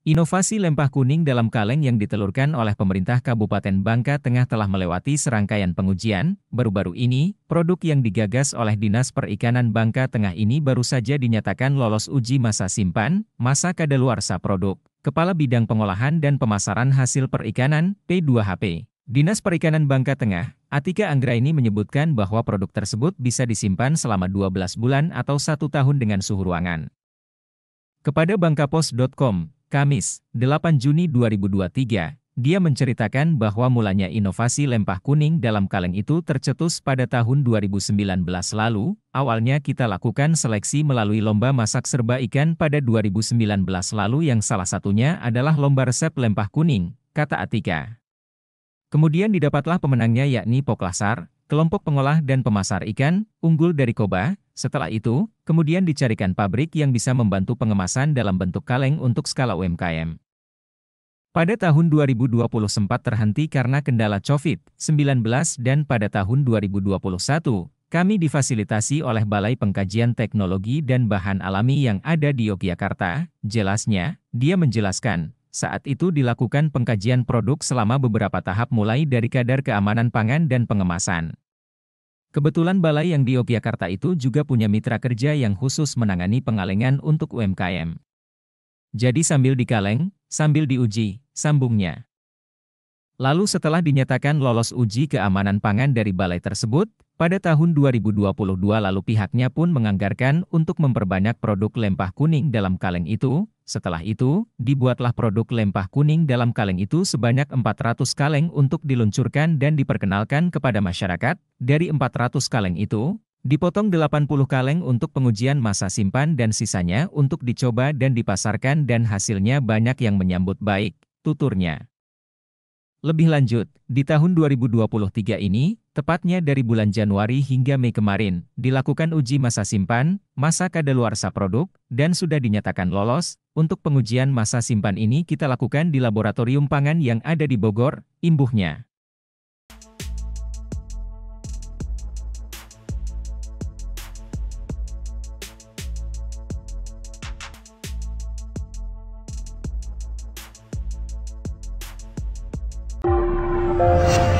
Inovasi lempah kuning dalam kaleng yang ditelurkan oleh pemerintah Kabupaten Bangka Tengah telah melewati serangkaian pengujian. Baru-baru ini, produk yang digagas oleh Dinas Perikanan Bangka Tengah ini baru saja dinyatakan lolos uji masa simpan, masa kadaluarsa produk. Kepala Bidang Pengolahan dan Pemasaran Hasil Perikanan, P2HP. Dinas Perikanan Bangka Tengah, Atika Anggra ini menyebutkan bahwa produk tersebut bisa disimpan selama 12 bulan atau satu tahun dengan suhu ruangan. Kepada bangkapos.com, Kamis, 8 Juni 2023, dia menceritakan bahwa mulanya inovasi lempah kuning dalam kaleng itu tercetus pada tahun 2019 lalu, awalnya kita lakukan seleksi melalui lomba masak serba ikan pada 2019 lalu yang salah satunya adalah lomba resep lempah kuning, kata Atika. Kemudian didapatlah pemenangnya yakni Poklasar, kelompok pengolah dan pemasar ikan, unggul dari Koba, setelah itu, kemudian dicarikan pabrik yang bisa membantu pengemasan dalam bentuk kaleng untuk skala UMKM. Pada tahun 2020 sempat terhenti karena kendala COVID-19 dan pada tahun 2021, kami difasilitasi oleh Balai Pengkajian Teknologi dan Bahan Alami yang ada di Yogyakarta. Jelasnya, dia menjelaskan, saat itu dilakukan pengkajian produk selama beberapa tahap mulai dari kadar keamanan pangan dan pengemasan Kebetulan balai yang di Yogyakarta itu juga punya mitra kerja yang khusus menangani pengalengan untuk UMKM. Jadi sambil dikaleng, sambil diuji, sambungnya. Lalu setelah dinyatakan lolos uji keamanan pangan dari balai tersebut, pada tahun 2022 lalu pihaknya pun menganggarkan untuk memperbanyak produk lempah kuning dalam kaleng itu. Setelah itu, dibuatlah produk lempah kuning dalam kaleng itu sebanyak 400 kaleng untuk diluncurkan dan diperkenalkan kepada masyarakat. Dari 400 kaleng itu, dipotong 80 kaleng untuk pengujian masa simpan dan sisanya untuk dicoba dan dipasarkan dan hasilnya banyak yang menyambut baik, tuturnya. Lebih lanjut, di tahun 2023 ini, tepatnya dari bulan Januari hingga Mei kemarin, dilakukan uji masa simpan, masa kadaluarsa produk, dan sudah dinyatakan lolos. Untuk pengujian masa simpan ini kita lakukan di Laboratorium Pangan yang ada di Bogor, imbuhnya. Thank you.